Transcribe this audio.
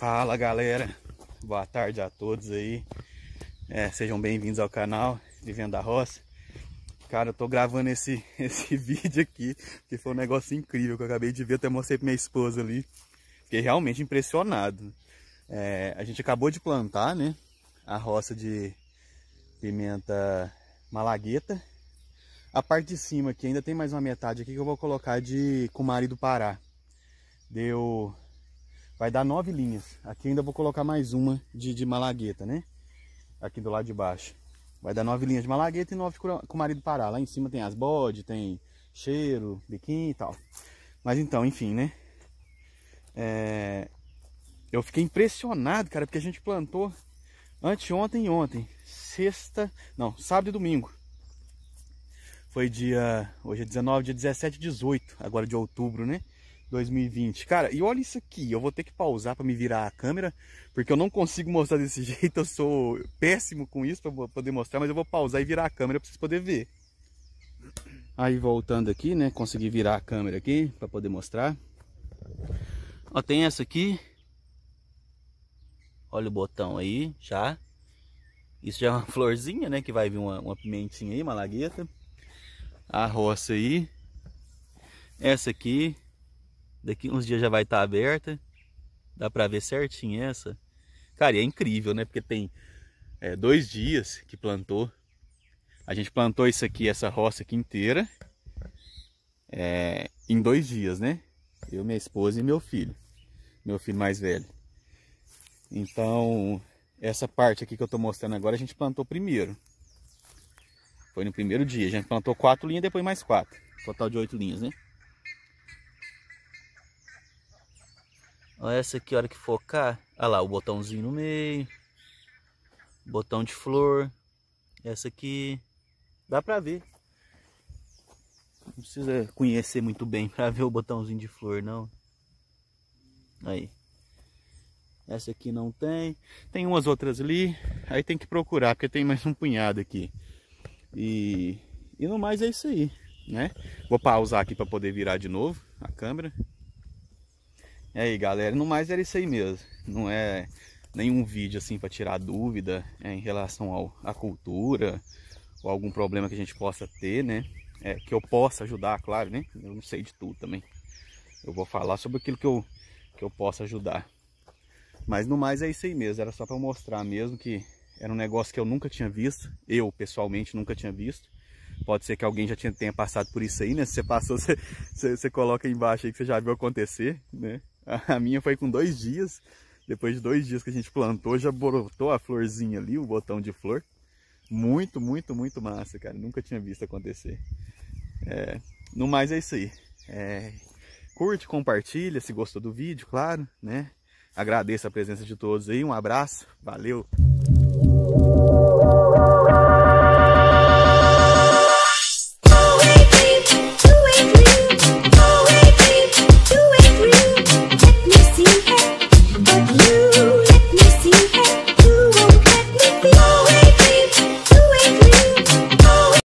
Fala galera, boa tarde a todos aí é, Sejam bem-vindos ao canal Vivendo da Roça Cara, eu tô gravando esse, esse vídeo aqui Que foi um negócio incrível que eu acabei de ver Até mostrei pra minha esposa ali Fiquei realmente impressionado é, A gente acabou de plantar, né? A roça de pimenta malagueta A parte de cima aqui, ainda tem mais uma metade aqui Que eu vou colocar de cumari do Pará Deu Vai dar nove linhas. Aqui ainda vou colocar mais uma de, de malagueta, né? Aqui do lado de baixo. Vai dar nove linhas de malagueta e nove com o marido parar Lá em cima tem as bode, tem cheiro, biquinho e tal. Mas então, enfim, né? É... Eu fiquei impressionado, cara, porque a gente plantou anteontem e ontem. Sexta, não, sábado e domingo. Foi dia, hoje é 19, dia 17 e 18, agora de outubro, né? 2020. Cara, e olha isso aqui. Eu vou ter que pausar para me virar a câmera, porque eu não consigo mostrar desse jeito. Eu sou péssimo com isso para poder mostrar, mas eu vou pausar e virar a câmera para vocês poderem ver. Aí voltando aqui, né? Consegui virar a câmera aqui para poder mostrar. Ó, tem essa aqui. Olha o botão aí, já. Isso já é uma florzinha, né? Que vai vir uma, uma pimentinha aí, uma lagueta. A roça aí. Essa aqui, Daqui uns dias já vai estar tá aberta. Dá para ver certinho essa. Cara, e é incrível, né? Porque tem é, dois dias que plantou. A gente plantou isso aqui, essa roça aqui inteira. É, em dois dias, né? Eu, minha esposa e meu filho. Meu filho mais velho. Então, essa parte aqui que eu tô mostrando agora, a gente plantou primeiro. Foi no primeiro dia. A gente plantou quatro linhas, depois mais quatro. Total de oito linhas, né? Essa aqui, a hora que focar, olha lá, o botãozinho no meio, botão de flor, essa aqui, dá pra ver. Não precisa conhecer muito bem pra ver o botãozinho de flor, não. Aí. Essa aqui não tem. Tem umas outras ali. Aí tem que procurar, porque tem mais um punhado aqui. E, e no mais é isso aí, né? Vou pausar aqui para poder virar de novo a câmera. E aí galera, no mais era isso aí mesmo. Não é nenhum vídeo assim para tirar dúvida é, em relação ao, à cultura ou algum problema que a gente possa ter, né? É, que eu possa ajudar, claro, né? Eu não sei de tudo também. Eu vou falar sobre aquilo que eu, que eu possa ajudar. Mas no mais é isso aí mesmo, era só para mostrar mesmo que era um negócio que eu nunca tinha visto, eu pessoalmente nunca tinha visto. Pode ser que alguém já tenha passado por isso aí, né? Se você passou, você, você, você coloca aí embaixo aí que você já viu acontecer, né? A minha foi com dois dias. Depois de dois dias que a gente plantou, já brotou a florzinha ali, o botão de flor. Muito, muito, muito massa, cara. Nunca tinha visto acontecer. É, no mais é isso aí. É, curte, compartilha se gostou do vídeo, claro, né? Agradeço a presença de todos aí. Um abraço, valeu!